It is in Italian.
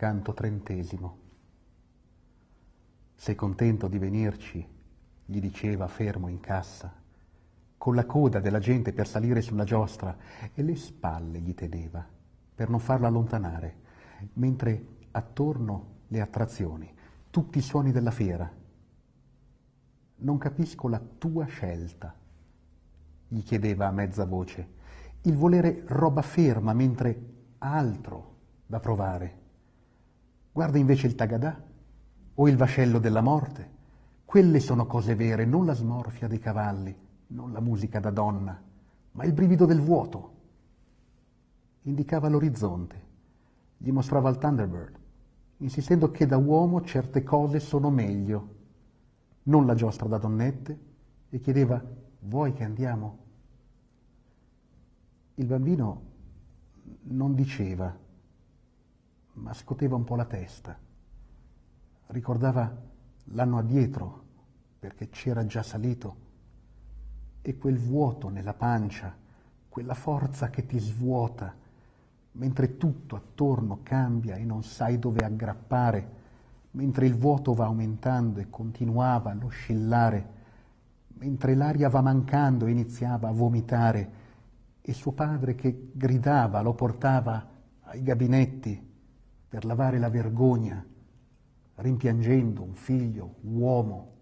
Canto trentesimo. Sei contento di venirci? gli diceva fermo in cassa, con la coda della gente per salire sulla giostra e le spalle gli teneva per non farla allontanare, mentre attorno le attrazioni, tutti i suoni della fiera. Non capisco la tua scelta, gli chiedeva a mezza voce, il volere roba ferma mentre altro da provare. Guarda invece il Tagadà o il vascello della morte. Quelle sono cose vere, non la smorfia dei cavalli, non la musica da donna, ma il brivido del vuoto. Indicava l'orizzonte, gli mostrava il Thunderbird, insistendo che da uomo certe cose sono meglio, non la giostra da donnette, e chiedeva, vuoi che andiamo? Il bambino non diceva, ma scoteva un po' la testa. Ricordava l'anno addietro, perché c'era già salito, e quel vuoto nella pancia, quella forza che ti svuota, mentre tutto attorno cambia e non sai dove aggrappare, mentre il vuoto va aumentando e continuava all'oscillare, mentre l'aria va mancando e iniziava a vomitare, e suo padre che gridava lo portava ai gabinetti, per lavare la vergogna, rimpiangendo un figlio, uomo,